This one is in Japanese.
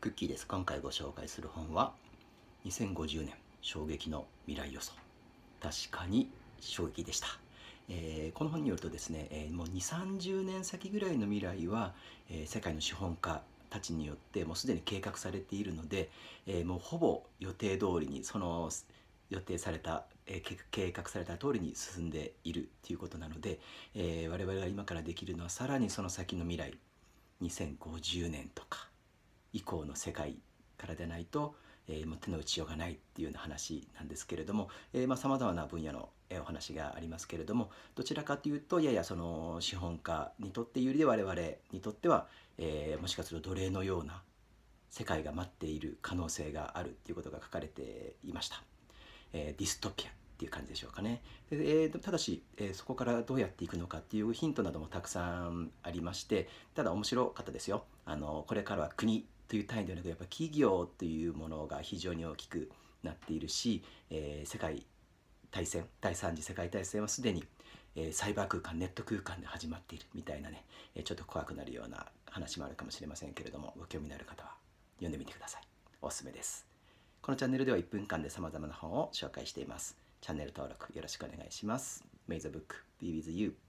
クッキーです今回ご紹介する本は2050年衝撃の未来予想確かに衝撃でした、えー、この本によるとですね、えー、もう2 3 0年先ぐらいの未来は、えー、世界の資本家たちによってもうすでに計画されているので、えもうほぼ予定通りにその予定された、え計画された通りに進んでいるということなので、え我々が今からできるのはさらにその先の未来2050年と以降の世界からでないと、えー、手の打ちようがないっていうような話なんですけれどもさまざ、まな分野のお話がありますけれどもどちらかというとややその資本家にとって有利で我々にとっては、えー、もしかすると奴隷のような世界が待っている可能性があるっていうことが書かれていました。えー、ディストピアっていう感じでしょうかね。でえー、ただし、えー、そこからどうやっていくのかっていうヒントなどもたくさんありましてただ面白かったですよ。あのこれからは国という単位ではなくやっぱ企業というものが非常に大きくなっているし、えー、世界大戦第3次世界大戦はすでに、えー、サイバー空間ネット空間で始まっているみたいなね、えー、ちょっと怖くなるような話もあるかもしれませんけれどもご興味のある方は読んでみてくださいおすすめですこのチャンネルでは1分間で様々な本を紹介していますチャンネル登録よろしくお願いします May the book be with you